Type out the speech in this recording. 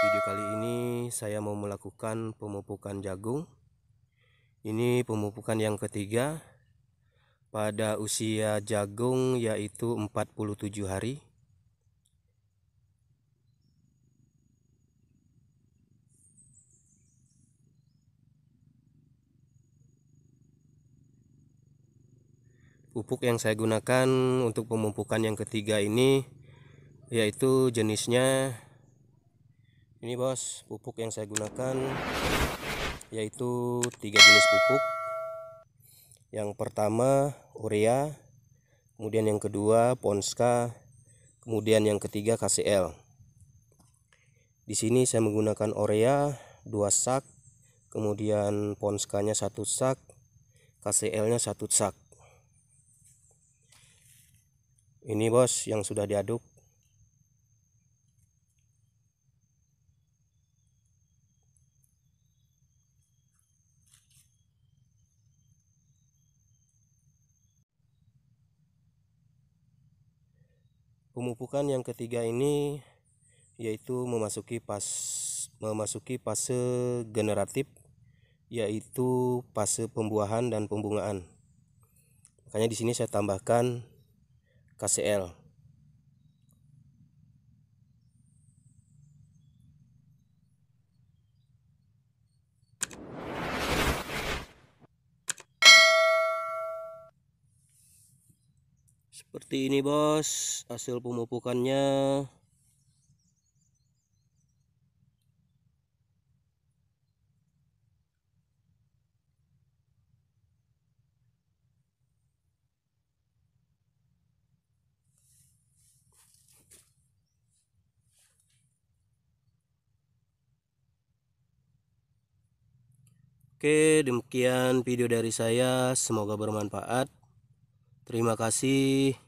Video kali ini saya mau melakukan pemupukan jagung. Ini pemupukan yang ketiga pada usia jagung yaitu 47 hari. pupuk yang saya gunakan untuk pemupukan yang ketiga ini yaitu jenisnya ini bos pupuk yang saya gunakan yaitu tiga jenis pupuk yang pertama urea kemudian yang kedua ponska kemudian yang ketiga KCL di sini saya menggunakan urea dua sak kemudian ponskanya satu sak KCL nya satu sak ini bos yang sudah diaduk pemupukan yang ketiga ini yaitu memasuki pas memasuki fase generatif yaitu fase pembuahan dan pembungaan. Makanya di sini saya tambahkan KCL seperti ini bos hasil pemupukannya Oke, demikian video dari saya. Semoga bermanfaat. Terima kasih.